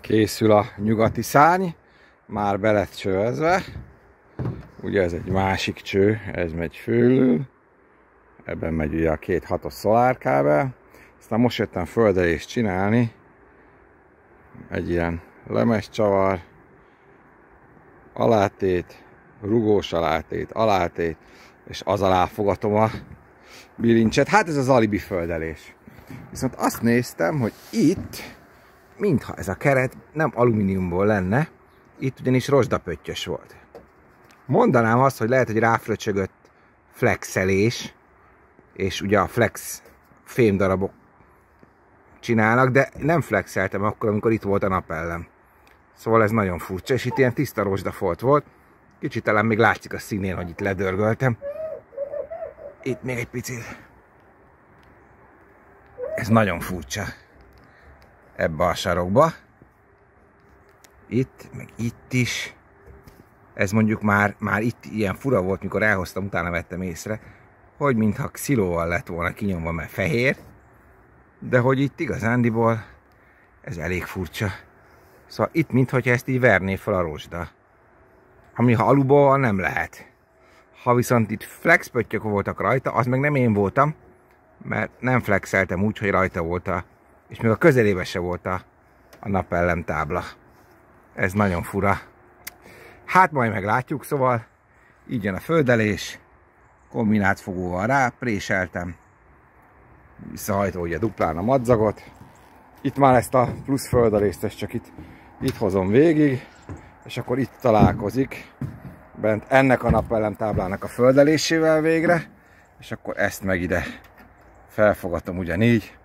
Készül a nyugati szárny, már belett csövezve. Ugye ez egy másik cső, ez megy fölül. Ebben megy ugye a két hatos szolárkábel. Aztán most jöttem földelést csinálni. Egy ilyen lemes csavar, alátét, rugós alátét, alátét, és az alá fogatom a bilincset. Hát ez az alibi földelés. Viszont azt néztem, hogy itt, mintha ez a keret nem alumíniumból lenne, itt ugyanis rozsdapöttyös volt. Mondanám azt, hogy lehet, hogy ráfröcsögött flexelés, és ugye a flex fémdarabok csinálnak, de nem flexeltem akkor, amikor itt volt a napellem. Szóval ez nagyon furcsa, és itt ilyen tiszta rozsdafolt volt. Kicsit talán még látszik a színén, hogy itt ledörgöltem. Itt még egy picit. Ez nagyon furcsa. Ebbe a sarokba. Itt, meg itt is. Ez mondjuk már, már itt ilyen fura volt, mikor elhoztam, utána vettem észre, hogy mintha szilóval lett volna kinyomva, mert fehér, de hogy itt igazándiból ez elég furcsa. Szóval itt, mintha ezt így verné fel a rozsda. Ami ha alulból nem lehet. Ha viszont itt flexpöttyök voltak rajta, az meg nem én voltam, mert nem flexeltem úgy, hogy rajta volt a, és még a közelébe se volt a, a napellem tábla. Ez nagyon fura. Hát majd meglátjuk, szóval így jön a földelés, kombinált fogóval rá, préseltem, visszahajtó ugye duplán a madzagot. Itt már ezt a plusz földelést, ezt csak itt, itt hozom végig, és akkor itt találkozik bent ennek a napelem táblának a földelésével végre, és akkor ezt meg ide felfogatom ugyanígy,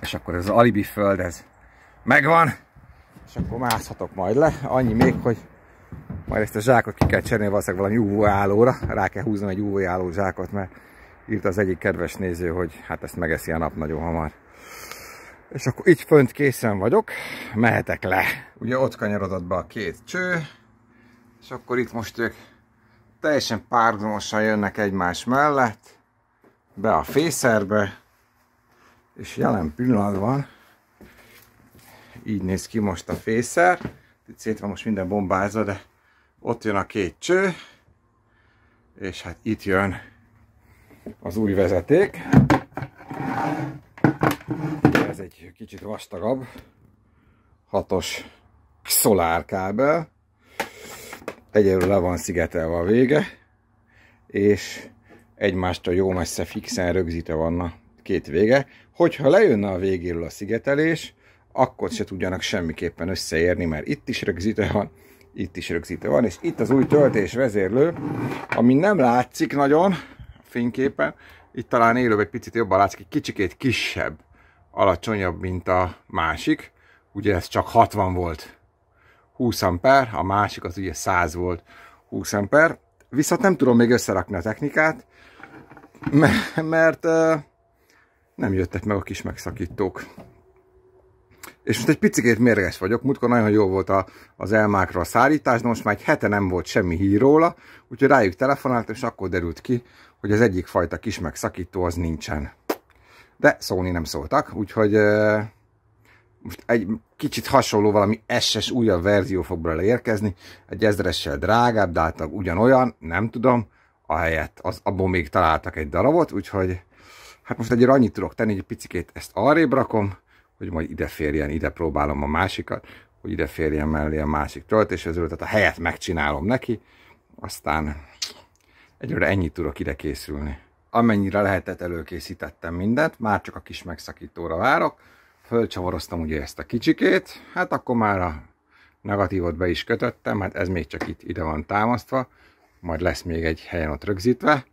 és akkor ez az alibi föld ez megvan, és akkor mászhatok majd le, annyi még, hogy majd ezt a zsákot ki kell cserélni valószínűleg valami UV állóra, rá kell húznom egy UV álló zsákot, mert írt az egyik kedves néző, hogy hát ezt megeszi a nap nagyon hamar. És akkor így fönt készen vagyok, mehetek le. Ugye ott kanyarodott be a két cső, és akkor itt most ők teljesen párhuzamosan jönnek egymás mellett, be a fészerbe, és jelen pillanatban így néz ki most a fészer. Itt szét van most minden bombázva, de ott jön a két cső, és hát itt jön az új vezeték. Ez egy kicsit vastagabb, hatos szolárkábel egyelőre le van szigetelve a vége, és egymástól jó messze fixen rögzítve van a két vége. Hogyha lejönne a végéről a szigetelés, akkor se tudjanak semmiképpen összeérni, mert itt is rögzítve van, itt is rögzítve van, és itt az új töltés vezérlő, ami nem látszik nagyon a fényképen, itt talán élőbb egy picit jobban látszik, egy kicsikét kisebb, alacsonyabb, mint a másik, ugye ez csak 60 volt 20 amper, a másik az ugye 100 volt 20 amper. Viszont nem tudom még összerakni a technikát, mert nem jöttek meg a kis megszakítók. És most egy picit mérges vagyok, múltkor nagyon jó volt a, az elmákra a szállítás, de most már egy hete nem volt semmi hír róla, úgyhogy rájuk telefonáltam, és akkor derült ki, hogy az egyik fajta kis megszakító az nincsen. De szólni nem szóltak, úgyhogy most egy kicsit hasonló valami SS újabb verzió fog belőle érkezni, egy ezeressel drágább, de általában ugyanolyan, nem tudom, a helyet, az, abból még találtak egy darabot, úgyhogy hát most egyre annyit tudok tenni, hogy egy picikét ezt arrébb rakom, hogy majd ide férjen, ide próbálom a másikat, hogy ide férjen mellé a másik töltésvezőről, tehát a helyet megcsinálom neki, aztán egyre ennyit tudok ide készülni. Amennyire lehetett előkészítettem mindent, már csak a kis megszakítóra várok, fölcsavaroztam ugye ezt a kicsikét, hát akkor már a negatívot be is kötöttem, hát ez még csak itt ide van támasztva, majd lesz még egy helyen ott rögzítve.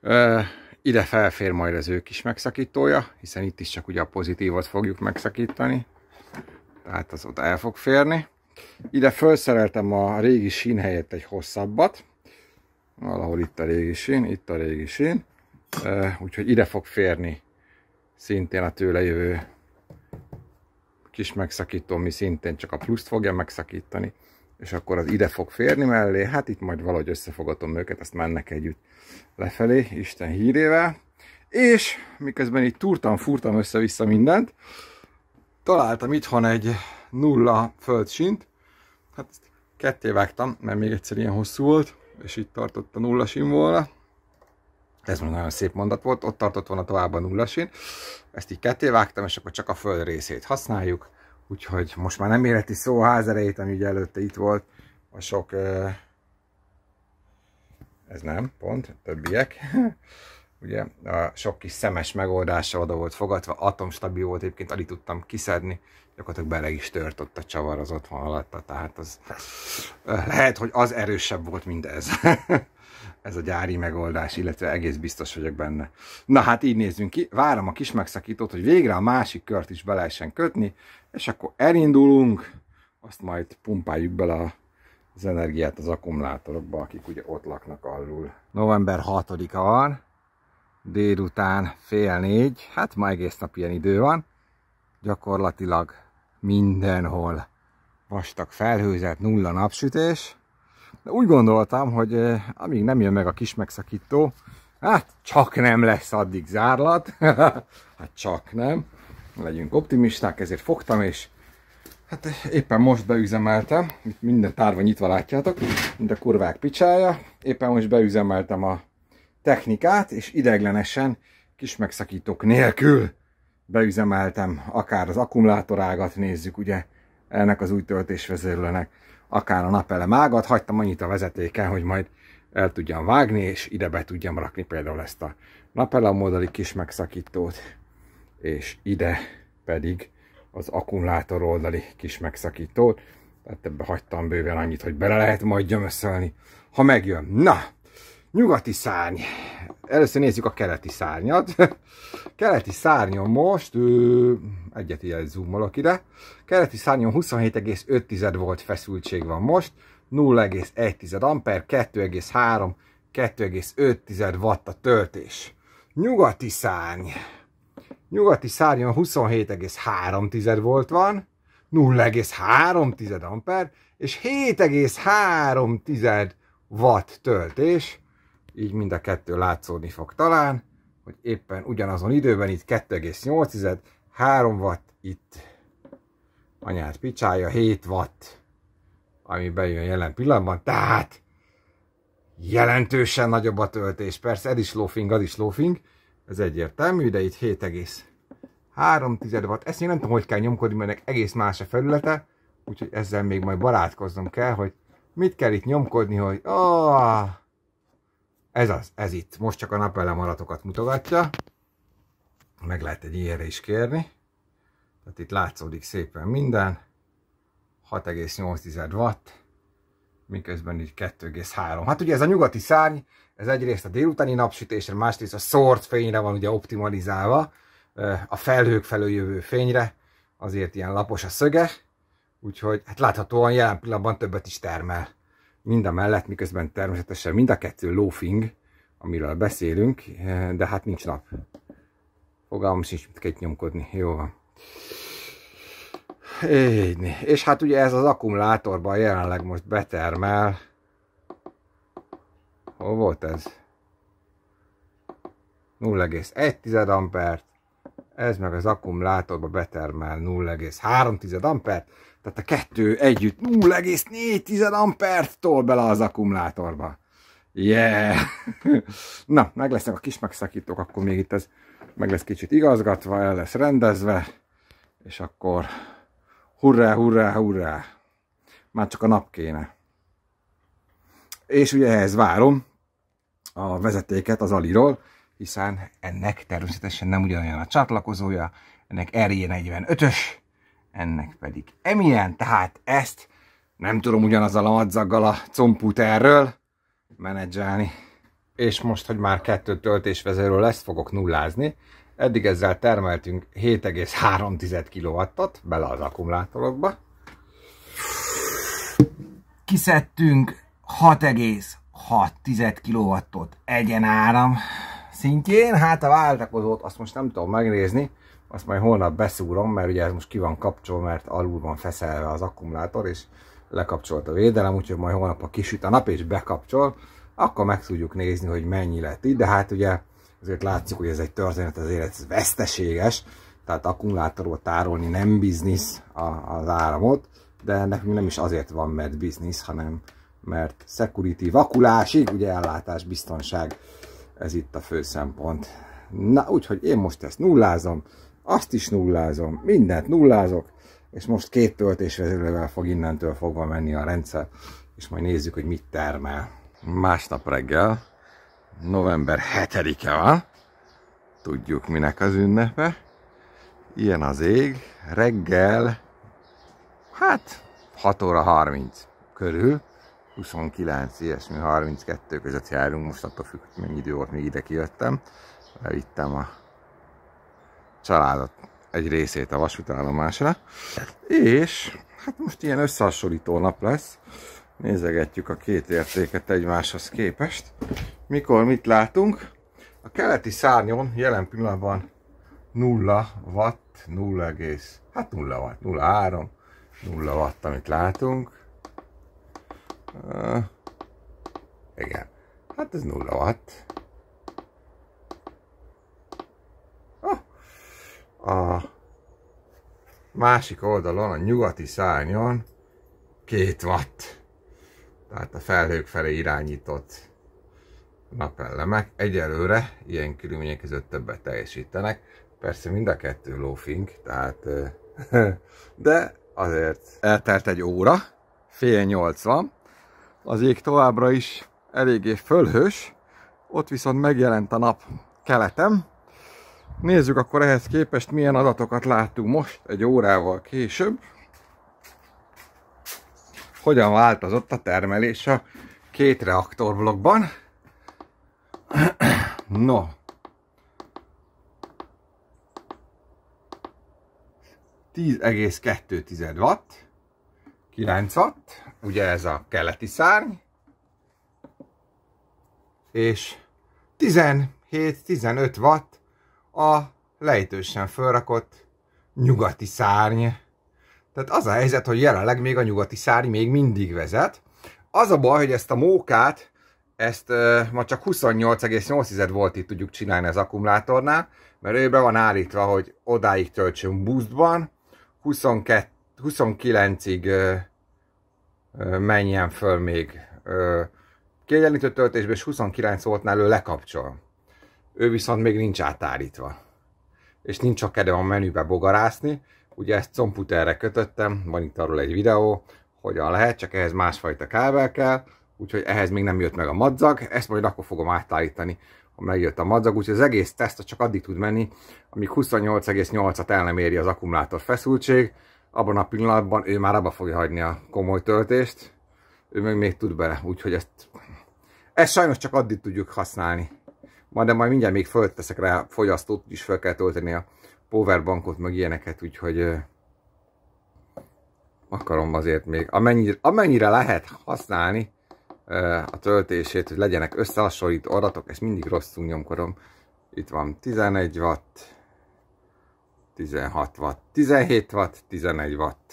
Ö, ide felfér majd az ő kis megszakítója, hiszen itt is csak ugye a pozitívot fogjuk megszakítani, tehát az ott el fog férni. Ide felszereltem a régi sín helyett egy hosszabbat, valahol itt a régi sín, itt a régi sín, úgyhogy ide fog férni szintén a tőle jövő kis megszakító, mi szintén csak a pluszt fogja megszakítani, és akkor az ide fog férni mellé, hát itt majd valahogy összefogatom őket, azt mennek együtt lefelé, Isten hírével. És miközben így túrtam, furtam össze-vissza mindent, találtam itthon egy nulla földsint, hát ezt ketté vágtam, mert még egyszer ilyen hosszú volt, és itt tartott a nulla sim volna, ez már nagyon szép mondat volt, ott tartott volna tovább a nullasin, ezt így ketté vágtam, és akkor csak a föld részét használjuk, úgyhogy most már nem érheti szó a házerejét, ami ugye előtte itt volt, a sok, ez nem, pont, többiek, ugye a sok kis szemes megoldása oda volt fogadva, atomstabil volt, egyébként alig tudtam kiszedni, gyakorlatilag bele is tört ott a csavar az otthon alatta, tehát az lehet, hogy az erősebb volt, mint ez. ez a gyári megoldás, illetve egész biztos vagyok benne. Na hát így nézzünk ki, várom a kis megszakítót, hogy végre a másik kört is be lehessen kötni, és akkor elindulunk, azt majd pumpáljuk bele az energiát az akkumulátorokba, akik ugye ott laknak alul. November 6-a van, délután fél négy, hát ma egész nap ilyen idő van, gyakorlatilag mindenhol vastag felhőzet, nulla napsütés, de úgy gondoltam, hogy eh, amíg nem jön meg a kis megszakító, hát csak nem lesz addig zárlat, hát csak nem, legyünk optimisták, ezért fogtam és Hát éppen most beüzemeltem, itt minden tárva nyitva látjátok, mint a kurvák picsája. Éppen most beüzemeltem a technikát, és ideglenesen kis megszakítók nélkül beüzemeltem, akár az akkumulátorágat nézzük, ugye, ennek az új töltésvezérlőnek, akár a napelem ágat, hagytam annyit a vezetéken, hogy majd el tudjam vágni, és ide be tudjam rakni például ezt a napelem oldali kis megszakítót, és ide pedig az akkumulátor oldali kis megszakítót, tehát ebbe hagytam bőven annyit, hogy bele lehet majd gyömösszelni, ha megjön. Na, Nyugati szárny. Először nézzük a keleti szárnyat. keleti szárnyon most, ö, egyet ilyen zoomolok ide, keleti szárnyon 27,5 volt feszültség van most, 0,1 amper, 2,3, 2,5 watt a töltés. Nyugati szárny. Nyugati szárnyon 27,3 volt van, 0,3 amper, és 7,3 watt töltés így mind a kettő látszódni fog talán, hogy éppen ugyanazon időben itt 2,8, 3 watt, itt anyát picsája, 7 watt, ami bejön jelen pillanatban, tehát jelentősen nagyobb a töltés, persze ez is lófing, az is lófing, ez egyértelmű, de itt 7,3 watt, ezt még nem tudom, hogy kell nyomkodni, mert ennek egész más a felülete, úgyhogy ezzel még majd barátkoznom kell, hogy mit kell itt nyomkodni, hogy... Oh, ez az, ez itt. Most csak a napelem alatokat mutogatja. Meg lehet egy ilyenre is kérni. Tehát itt látszódik szépen minden. 6,8 watt, miközben így 2,3. Hát ugye ez a nyugati szárny, ez egyrészt a délutáni napsütésre, másrészt a szórt fényre van ugye optimalizálva, a felhők felől jövő fényre, azért ilyen lapos a szöge, úgyhogy hát láthatóan jelen pillanatban többet is termel mind a mellett, miközben természetesen mind a kettő loafing, amiről beszélünk, de hát nincs nap. Fogalmam sincs, mit kell nyomkodni. Jó van. Így, és hát ugye ez az akkumulátorban jelenleg most betermel. Hol volt ez? 0,1 ampert, ez meg az akkumulátorba betermel 0,3 ampert, tehát a kettő együtt 0,4 ampert tol bele az akkumulátorba. Yeah! Na, meg lesznek a kis megszakítók, akkor még itt ez meg lesz kicsit igazgatva, el lesz rendezve, és akkor hurrá, hurrá, hurrá! Már csak a nap kéne. És ugye ehhez várom a vezetéket az Aliról, hiszen ennek természetesen nem ugyanolyan a csatlakozója, ennek RJ45-ös, e ennek pedig emilyen, tehát ezt nem tudom ugyanazzal a madzaggal a erről menedzselni. És most, hogy már kettő töltésvezéről lesz, fogok nullázni. Eddig ezzel termeltünk 7,3 kw t bele az akkumulátorokba. Kiszedtünk 6,6 kw t egyenáram szintjén. Hát a váltakozót azt most nem tudom megnézni, azt majd holnap beszúrom, mert ugye ez most ki van kapcsolva, mert alul van feszelve az akkumulátor, és lekapcsolt a védelem, úgyhogy majd holnap, a kisüt a nap és bekapcsol, akkor meg tudjuk nézni, hogy mennyi lett itt, de hát ugye azért látszik, hogy ez egy történet, az ez veszteséges, tehát akkumulátorról tárolni nem biznisz az áramot, de nekünk nem is azért van, mert biznisz, hanem mert security, vakulásig, ugye ellátás, biztonság ez itt a fő szempont. Na, úgyhogy én most ezt nullázom, azt is nullázom, mindent nullázok, és most két töltésvezetővel fog innentől fogva menni a rendszer, és majd nézzük, hogy mit termel. Másnap reggel, november 7-e van, tudjuk minek az ünnepe, ilyen az ég, reggel, hát 6 óra 30 körül, 29, ilyesmi 32 között járunk, most attól függ, hogy mennyi idő volt, még ide kijöttem. Levittem a családot egy részét a vasútállomásra, és hát most ilyen összehasonlító nap lesz. Nézegetjük a két értéket egymáshoz képest. Mikor mit látunk? A keleti szárnyon jelen pillanatban 0 watt, 0, hát 0 watt, 0,3, 0 watt, amit látunk Uh, igen. Hát ez watt. Uh, A másik oldalon, a nyugati szárnyon 2 watt. Tehát a felhők felé irányított napellemek egyelőre ilyen körülmények között többet teljesítenek. Persze mind a kettő lófink, tehát de azért eltelt egy óra, fél nyolc van, az ég továbbra is eléggé fölhős, ott viszont megjelent a nap keletem. Nézzük akkor ehhez képest milyen adatokat láttunk most, egy órával később. Hogyan változott a termelés a két reaktorblokkban. No. Tíz egész kettő tized watt. 9 watt, ugye ez a keleti szárny, és 17-15 watt a lejtősen felrakott nyugati szárny. Tehát az a helyzet, hogy jelenleg még a nyugati szárny még mindig vezet. Az a baj, hogy ezt a mókát, ezt uh, ma csak 28,8 itt tudjuk csinálni az akkumulátornál, mert őbe van állítva, hogy odáig töltsünk boostban, 22 29-ig menjen föl még. Kiegyenlítő töltésben és 29 voltnál ő lekapcsol. Ő viszont még nincs átállítva, És nincs a kedve a menübe bogarászni. Ugye ezt computerre kötöttem, van itt arról egy videó, hogyan lehet, csak ehhez másfajta kábel kell, úgyhogy ehhez még nem jött meg a madzag, ezt majd akkor fogom átállítani, ha megjött a madzag, úgyhogy az egész teszt csak addig tud menni, amíg 28,8-at el nem éri az akkumulátor feszültség, abban a pillanatban ő már abba fogja hagyni a komoly töltést, ő még, még tud bele, úgyhogy ezt, ezt sajnos csak addig tudjuk használni. Majd, de majd mindjárt még fölteszek rá fogyasztót, is fel kell tölteni a powerbankot, meg ilyeneket, úgyhogy akarom azért még, amennyire, amennyire lehet használni a töltését, hogy legyenek összehasonlító adatok, ezt mindig rosszul nyomkodom. Itt van 11 watt, 16 watt, 17 watt, 11 watt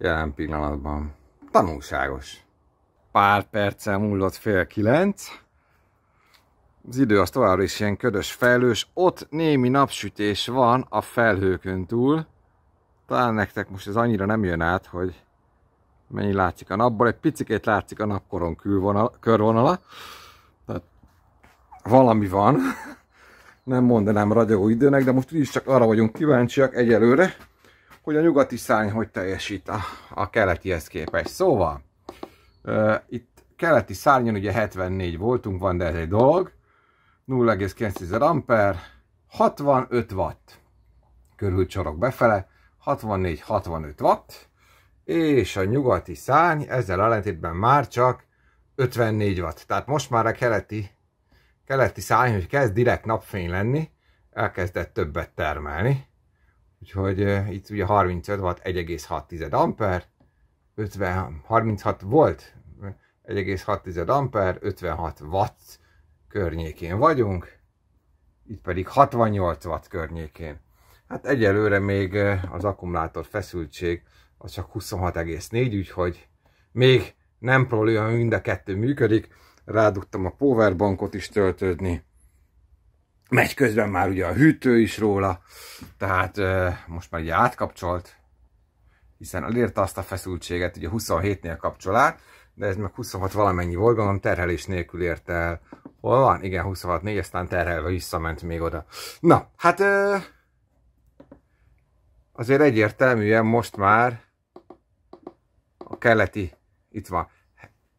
jelen pillanatban. Tanulságos. Pár perccel múlott fél kilenc. Az idő az továbbra is ilyen ködös, felhős. Ott némi napsütés van a felhőkön túl. Talán nektek most ez annyira nem jön át, hogy mennyi látszik a napból. Egy picikét látszik a napkoron külvonala, körvonala. Tehát valami van. nem mondanám ragyogó időnek, de most úgyis csak arra vagyunk kíváncsiak egyelőre, hogy a nyugati szárny hogy teljesít a, a keletihez képest. Szóval, e, itt keleti szárnyon ugye 74 voltunk, van, de ez egy dolog, 0,9 amper, 65 watt körül csorog befele, 64-65 watt, és a nyugati szárny ezzel ellentétben már csak 54 watt. Tehát most már a keleti keleti szárny, hogy kezd direkt napfény lenni, elkezdett többet termelni. Úgyhogy uh, itt ugye 35 watt 1,6 amper, 50, 36 volt 1,6 amper, 56 watt környékén vagyunk, itt pedig 68 watt környékén. Hát egyelőre még az akkumulátor feszültség az csak 26,4, úgyhogy még nem probléma, mind a kettő működik rádugtam a powerbankot is töltődni, megy közben már ugye a hűtő is róla, tehát most már ugye átkapcsolt, hiszen elérte azt a feszültséget, ugye 27-nél kapcsol át, de ez meg 26 valamennyi volt, gondolom terhelés nélkül érte el. Hol van? Igen, 26 4, aztán terhelve visszament még oda. Na, hát azért egyértelműen most már a keleti, itt van,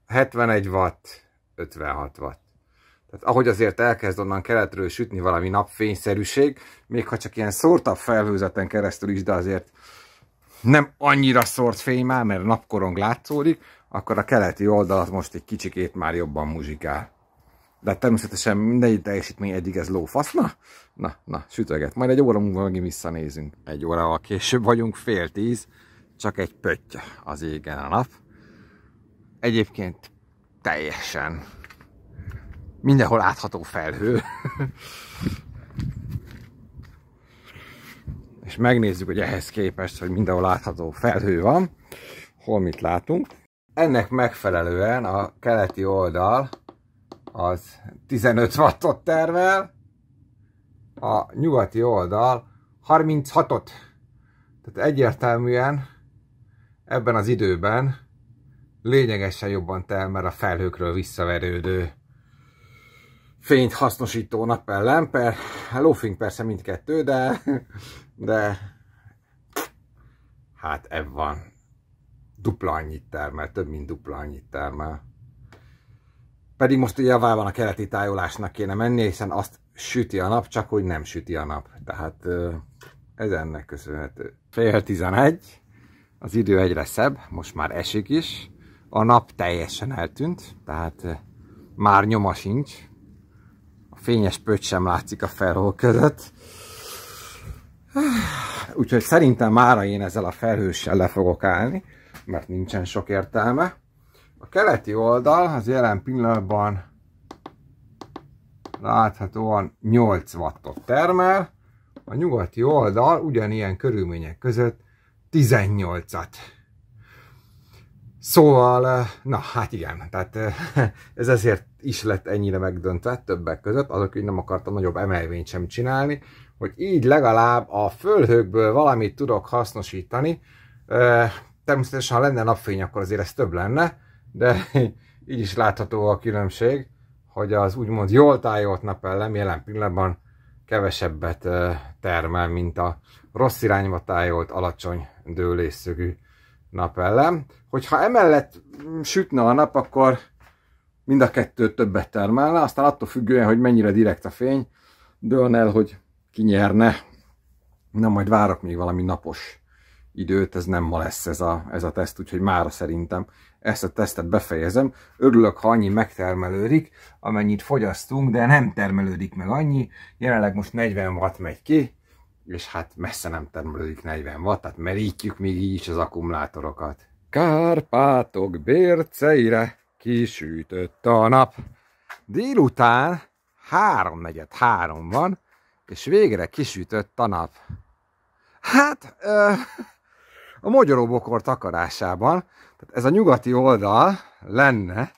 71 watt, 56 watt. Tehát ahogy azért elkezd onnan keletről sütni valami napfényszerűség, még ha csak ilyen szórtabb felhőzeten keresztül is, de azért nem annyira szórt fény már, mert napkorong látszódik, akkor a keleti oldalat most egy kicsikét már jobban muzsikál. De természetesen mindegy teljesítmény eddig ez lófaszna. Na, na, sütöget. Majd egy óra múlva megint visszanézünk. Egy órával később vagyunk, fél tíz. Csak egy pötty az égen a nap. Egyébként teljesen. Mindenhol látható felhő. És megnézzük, hogy ehhez képest, hogy mindenhol látható felhő van, hol mit látunk. Ennek megfelelően a keleti oldal az 15 wattot tervel, a nyugati oldal 36-ot. Tehát egyértelműen ebben az időben lényegesen jobban tel, mert a felhőkről visszaverődő fényt hasznosító a Lófing persze mindkettő, de, de hát ebb van. Dupla annyit termel, több mint dupla annyit termel. Pedig most ugye van a keleti tájolásnak kéne menni, hiszen azt süti a nap, csak hogy nem süti a nap. Tehát ez ennek köszönhető. Fél tizenegy, az idő egyre szebb, most már esik is. A nap teljesen eltűnt, tehát eh, már nyoma sincs. A fényes pöcs sem látszik a felhó között. Úgyhogy szerintem mára én ezzel a felhőssel le fogok állni, mert nincsen sok értelme. A keleti oldal az jelen pillanatban láthatóan 8 wattot termel, a nyugati oldal ugyanilyen körülmények között 18-at. Szóval, eh, na hát igen, tehát eh, ez ezért is lett ennyire megdöntve többek között, azok hogy nem akartam nagyobb emelvényt sem csinálni, hogy így legalább a fölhőkből valamit tudok hasznosítani. Eh, természetesen, ha lenne napfény, akkor azért ez több lenne, de így is látható a különbség, hogy az úgymond jól tájolt napellem jelen pillanatban kevesebbet termel, mint a rossz irányba tájolt alacsony dőlésszögű napellem. Hogyha emellett mm, sütne a nap, akkor mind a kettő többet termelne, aztán attól függően, hogy mennyire direkt a fény, dőlne el, hogy kinyerne. Na, majd várok még valami napos időt, ez nem ma lesz ez a, ez a teszt, úgyhogy mára szerintem ezt a tesztet befejezem. Örülök, ha annyi megtermelődik, amennyit fogyasztunk, de nem termelődik meg annyi. Jelenleg most 40 watt megy ki, és hát messze nem termelődik 40 watt, tehát merítjük még így is az akkumulátorokat. Kárpátok bérceire kisütött a nap. Délután háromnegyed három van, és végre kisütött a nap. Hát, ö, a magyaróbokor takarásában, tehát ez a nyugati oldal lenne,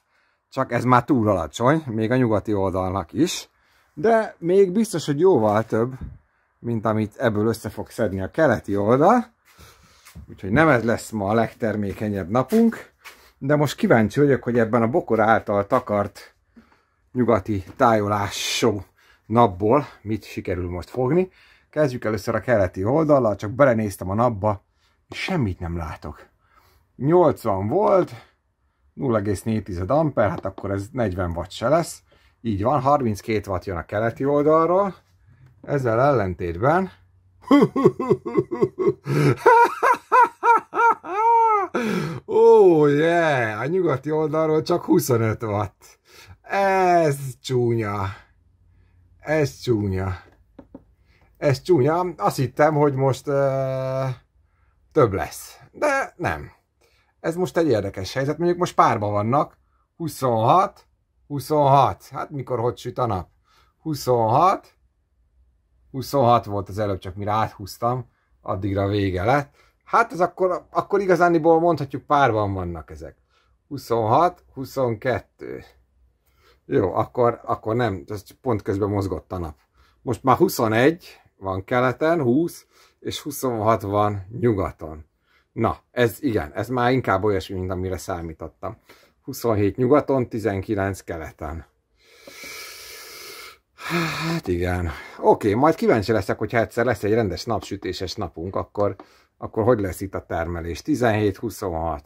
csak ez már túl alacsony, még a nyugati oldalnak is, de még biztos, hogy jóval több mint amit ebből össze fog szedni a keleti oldal. Úgyhogy nem ez lesz ma a legtermékenyebb napunk, de most kíváncsi vagyok, hogy ebben a bokor által takart nyugati tájolású napból mit sikerül most fogni. Kezdjük először a keleti oldallal, csak belenéztem a napba, és semmit nem látok. 80 volt, 0,4 amper, hát akkor ez 40 watt se lesz. Így van, 32 watt jön a keleti oldalról, ezzel ellentétben... oh yeah! A nyugati oldalról csak 25 watt. Ez csúnya. Ez csúnya. Ez csúnya. Azt hittem, hogy most uh, több lesz. De nem. Ez most egy érdekes helyzet. Mondjuk most párban vannak. 26, 26. Hát mikor hogy süt a nap? 26, 26 volt az előbb, csak mire áthúztam, addigra vége lett. Hát az akkor, akkor igazániból mondhatjuk párban vannak ezek. 26, 22. Jó, akkor, akkor nem, ez pont közben mozgott a nap. Most már 21 van keleten, 20, és 26 van nyugaton. Na, ez igen, ez már inkább olyasmi, mint amire számítottam. 27 nyugaton, 19 keleten. Hát igen. Oké, majd kíváncsi leszek, hogyha egyszer lesz egy rendes napsütéses napunk, akkor, akkor hogy lesz itt a termelés? 17-26.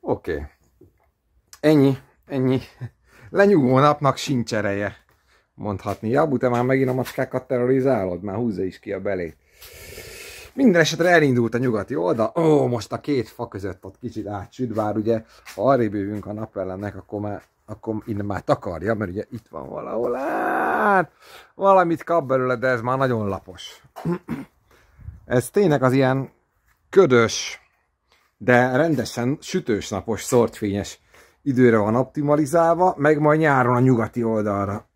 Oké. Ennyi, ennyi. Lenyugó napnak sincs ereje, mondhatni. Jabu, te már megint a macskákat terrorizálod? Már húzza is ki a belét. Minden esetre elindult a nyugati oldal. Ó, most a két fa között ott kicsit átsüt, bár ugye, ha arrébb jövünk a napellemnek, akkor már akkor innen már takarja, mert ugye itt van valahol, át, valamit kap belőle, de ez már nagyon lapos. ez tényleg az ilyen ködös, de rendesen sütős napos, szortfényes időre van optimalizálva, meg majd nyáron a nyugati oldalra.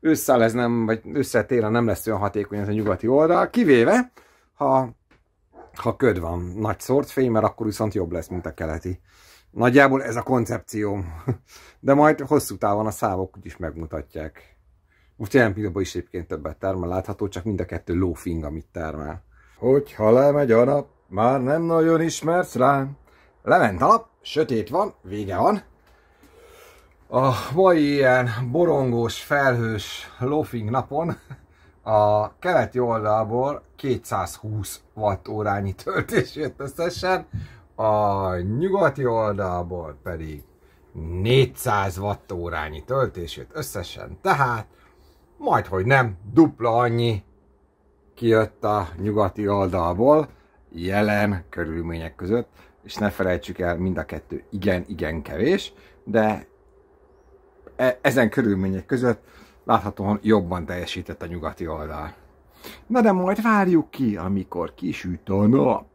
Ősszel ez nem, vagy ősszel télen nem lesz olyan hatékony ez a nyugati oldal, kivéve, ha, ha köd van, nagy szortfény, mert akkor viszont jobb lesz, mint a keleti. Nagyjából ez a koncepció. De majd hosszú távon a számok is megmutatják. Most jelen pillanatban is egyébként többet termel, látható, csak mind a kettő lófing, amit termel. Hogyha lemegy a nap, már nem nagyon ismersz rám. Lement a nap, sötét van, vége van. A mai ilyen borongós, felhős lófing napon a keleti oldalból 220 watt órányi töltés jött összesen, a nyugati oldalból pedig 400 watt órányi töltését összesen, tehát majd hogy nem, dupla annyi kijött a nyugati oldalból jelen körülmények között, és ne felejtsük el, mind a kettő igen-igen kevés, de e ezen körülmények között láthatóan jobban teljesített a nyugati oldal. Na de majd várjuk ki, amikor kisüt a nap.